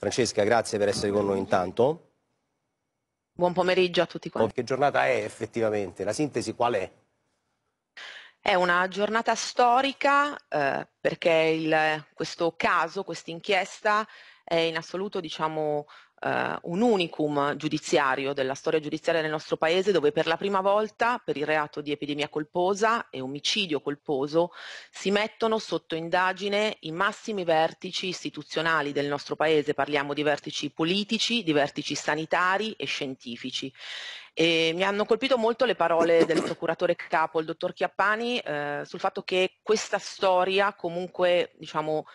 Francesca, grazie per essere con noi intanto. Buon pomeriggio a tutti quanti. Che giornata è effettivamente? La sintesi qual è? È una giornata storica eh, perché il, questo caso, questa inchiesta è in assoluto diciamo, eh, un unicum giudiziario della storia giudiziaria del nostro Paese dove per la prima volta per il reato di epidemia colposa e omicidio colposo si mettono sotto indagine i massimi vertici istituzionali del nostro Paese, parliamo di vertici politici, di vertici sanitari e scientifici. E mi hanno colpito molto le parole del procuratore capo, il dottor Chiappani, eh, sul fatto che questa storia comunque diciamo,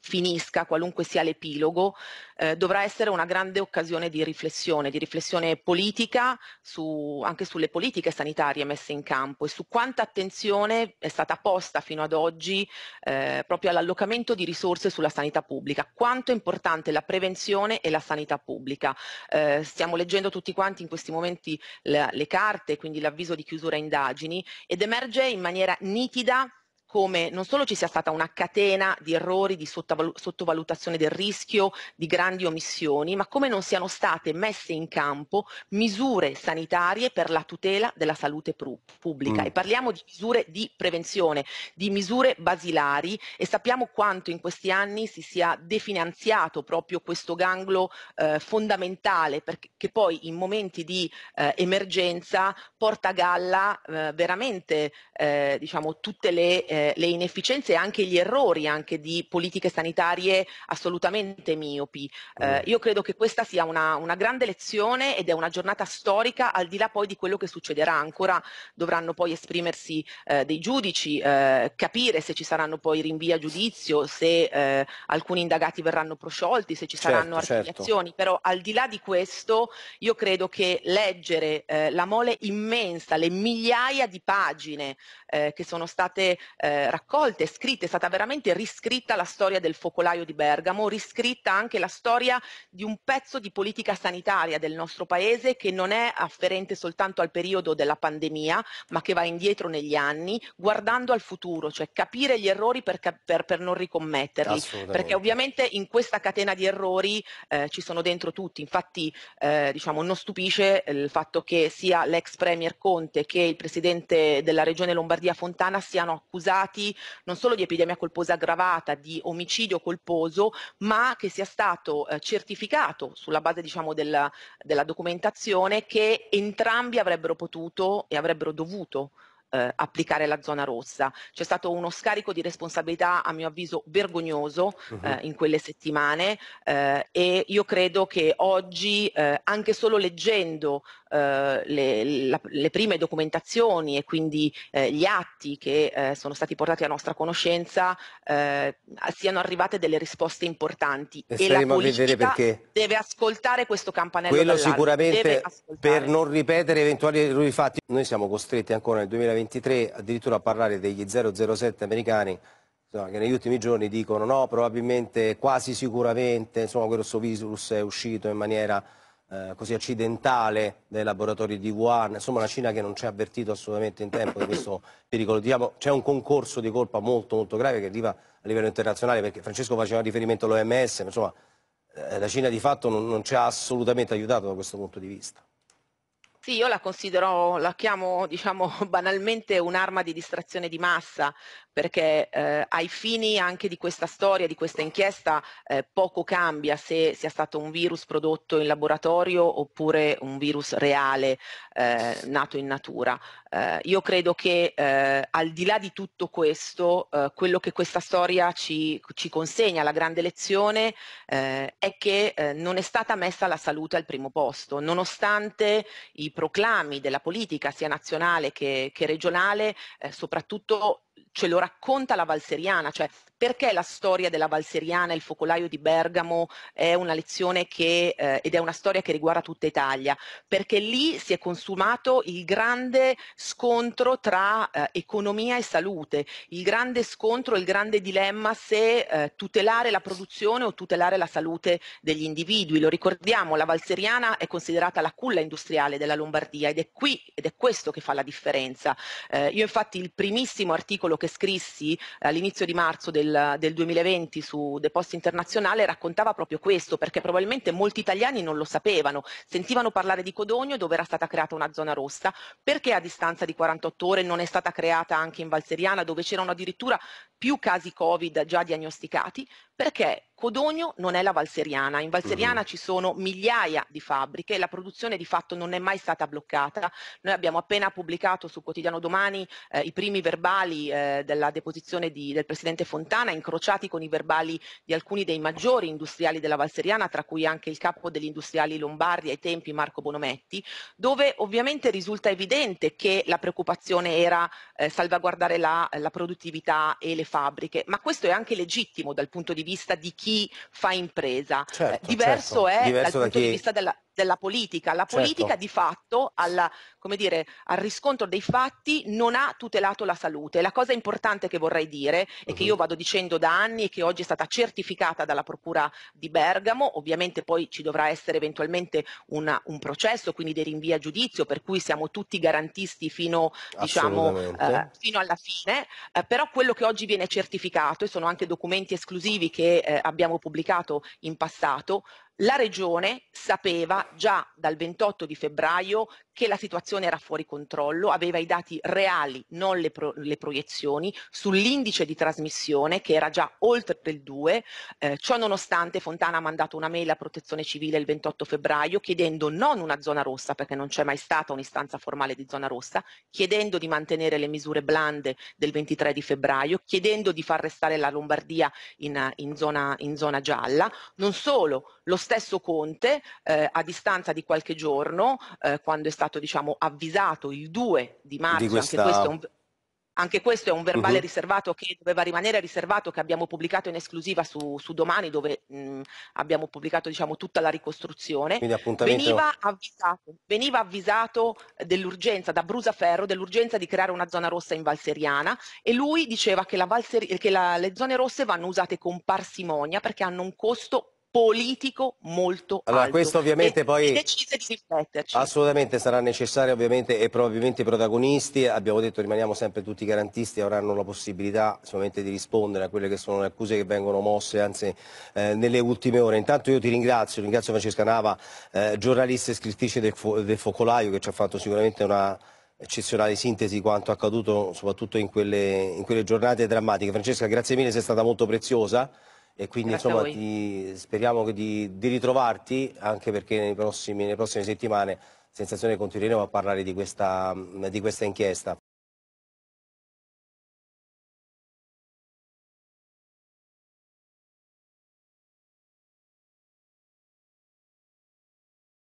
finisca, qualunque sia l'epilogo, eh, dovrà essere una grande occasione di riflessione, di riflessione politica su, anche sulle politiche sanitarie messe in campo e su quanta attenzione è stata posta fino ad oggi eh, proprio all'allocamento di risorse sulla sanità pubblica, quanto è importante la prevenzione e la sanità pubblica. Eh, stiamo leggendo tutti quanti in questi momenti le, le carte, quindi l'avviso di chiusura indagini ed emerge in maniera nitida come non solo ci sia stata una catena di errori, di sottovalutazione del rischio, di grandi omissioni, ma come non siano state messe in campo misure sanitarie per la tutela della salute pubblica. Mm. E parliamo di misure di prevenzione, di misure basilari e sappiamo quanto in questi anni si sia definanziato proprio questo ganglo eh, fondamentale perché poi in momenti di eh, emergenza porta a galla eh, veramente eh, diciamo, tutte le eh, eh, le inefficienze e anche gli errori anche di politiche sanitarie assolutamente miopi. Eh, mm. io credo che questa sia una, una, grande lezione ed è una giornata storica al di là poi di quello che succederà. Ancora dovranno poi esprimersi eh, dei giudici, eh, capire se ci saranno poi rinvii a giudizio, se eh, alcuni indagati verranno prosciolti, se ci saranno certo, certo. archiviazioni, certo. però al di là di questo io credo che leggere la mole immensa, le migliaia di pagine che sono state eh, eh, raccolte, scritte, è stata veramente riscritta la storia del focolaio di Bergamo, riscritta anche la storia di un pezzo di politica sanitaria del nostro paese che non è afferente soltanto al periodo della pandemia, ma che va indietro negli anni, guardando al futuro, cioè capire gli errori per, per, per non ricommetterli. Perché ovviamente in questa catena di errori eh, ci sono dentro tutti. Infatti, eh, diciamo, non stupisce il fatto che sia l'ex Premier Conte che il Presidente della Regione Lombardia Fontana siano accusati reati non solo di epidemia colposa aggravata, di omicidio colposo, ma che sia stato eh, certificato sulla base diciamo, della, della documentazione che entrambi avrebbero potuto e avrebbero dovuto eh, applicare la zona rossa. C'è stato uno scarico di responsabilità a mio avviso vergognoso uh-huh. eh, in quelle settimane eh, e io credo che oggi eh, anche solo leggendo eh, le, la, le, prime documentazioni e quindi eh, gli atti che sono stati portati a nostra conoscenza siano arrivate delle risposte importanti e, e la politica deve ascoltare questo campanello quello sicuramente per non ripetere eventuali errori fatti noi siamo costretti ancora nel 2020 23, addirittura a parlare degli 007 americani insomma, che negli ultimi giorni dicono no, probabilmente, quasi sicuramente, insomma, questo virus è uscito in maniera eh, così accidentale dai laboratori di Wuhan, insomma la Cina che non ci ha avvertito assolutamente in tempo di questo pericolo. Diciamo, c'è un concorso di colpa molto molto grave che arriva a livello internazionale, perché Francesco faceva riferimento all'OMS, ma insomma eh, la Cina di fatto non, non ci ha assolutamente aiutato da questo punto di vista. Sì, io la considero, la chiamo diciamo banalmente un'arma di distrazione di massa, perché eh, ai fini anche di questa storia, di questa inchiesta, eh, poco cambia se sia stato un virus prodotto in laboratorio oppure un virus reale eh, nato in natura. Eh, io credo che eh, al di là di tutto questo, eh, quello che questa storia ci, ci consegna, la grande lezione, è che non è stata messa la salute al primo posto, nonostante i proclami della politica, sia nazionale che, che regionale, soprattutto ce lo racconta la Valseriana, cioè perché la storia della Valseriana e il focolaio di Bergamo è una lezione che, eh, ed è una storia che riguarda tutta Italia? Perché lì si è consumato il grande scontro tra eh, economia e salute, il grande scontro, il grande dilemma se eh, tutelare la produzione o tutelare la salute degli individui. Lo ricordiamo, la Valseriana è considerata la culla industriale della Lombardia ed è qui ed è questo che fa la differenza. Eh, io infatti il primissimo articolo che scrissi eh, all'inizio di marzo del del, del 2020 su The Post Internazionale raccontava proprio questo, perché probabilmente molti italiani non lo sapevano, sentivano parlare di Codogno dove era stata creata una zona rossa, perché a distanza di 48 ore non è stata creata anche in Valseriana dove c'erano addirittura più casi Covid già diagnosticati perché Codogno non è la Valseriana, in Valseriana mm. ci sono migliaia di fabbriche, la produzione di fatto non è mai stata bloccata, noi abbiamo appena pubblicato su Quotidiano Domani eh, i primi verbali eh, della deposizione di, del Presidente Fontana, incrociati con i verbali di alcuni dei maggiori industriali della Valseriana, tra cui anche il capo degli industriali lombardi ai tempi Marco Bonometti, dove ovviamente risulta evidente che la preoccupazione era eh, salvaguardare la, la produttività e le fabbriche, ma questo è anche legittimo dal punto di vista di chi fa impresa. Eh, certo, diverso certo. è diverso dal punto chi... di vista della della politica. La certo. politica certo. di fatto alla, dire, al riscontro dei fatti non ha tutelato la salute. La cosa importante che vorrei dire e uh-huh. che io vado dicendo da anni e che oggi è stata certificata dalla Procura di Bergamo, ovviamente poi ci dovrà essere eventualmente una, un processo, quindi dei rinvii a giudizio, per cui siamo tutti garantisti fino, diciamo, eh, fino alla fine, eh, però quello che oggi viene certificato, e sono anche documenti esclusivi che eh, abbiamo pubblicato in passato, la Regione sapeva già dal 28 di febbraio che la situazione era fuori controllo, aveva i dati reali, non le, pro- le proiezioni, sull'indice di trasmissione che era già oltre il 2. Eh, ciò nonostante Fontana ha mandato una mail a Protezione Civile il 28 febbraio chiedendo non una zona rossa, perché non c'è mai stata un'istanza formale di zona rossa, chiedendo di mantenere le misure blande del 23 di febbraio, chiedendo di far restare la Lombardia in, in, zona, in zona, gialla. Non solo, lo stesso Conte eh, a distanza di qualche giorno, eh, quando è stato stato diciamo, avvisato il 2 di marzo, di questa... anche, questo un, anche, questo è un, verbale uh-huh. riservato che doveva rimanere riservato, che abbiamo pubblicato in esclusiva su, su domani, dove mh, mm, abbiamo pubblicato diciamo, tutta la ricostruzione. Veniva avvisato, veniva avvisato dell'urgenza da Brusaferro, dell'urgenza di creare una zona rossa in Valseriana e lui diceva che, Valseri, che la, le zone rosse vanno usate con parsimonia perché hanno un costo politico molto allora, alto. questo ovviamente e, poi decise di rifletterci. Assolutamente sarà necessario ovviamente e probabilmente i protagonisti, abbiamo detto rimaniamo sempre tutti garantisti, avranno la possibilità sicuramente di rispondere a quelle che sono le accuse che vengono mosse anzi eh, nelle ultime ore. Intanto io ti ringrazio, ringrazio Francesca Nava, eh, giornalista e scrittrice del, fo del Focolaio che ci ha fatto sicuramente una eccezionale sintesi di quanto accaduto soprattutto in quelle, in quelle giornate drammatiche. Francesca, grazie mille, sei stata molto preziosa e quindi insomma, ti, speriamo di, di, ritrovarti anche perché prossimi, nelle prossime settimane Sensazione continueremo a parlare di questa, di questa inchiesta.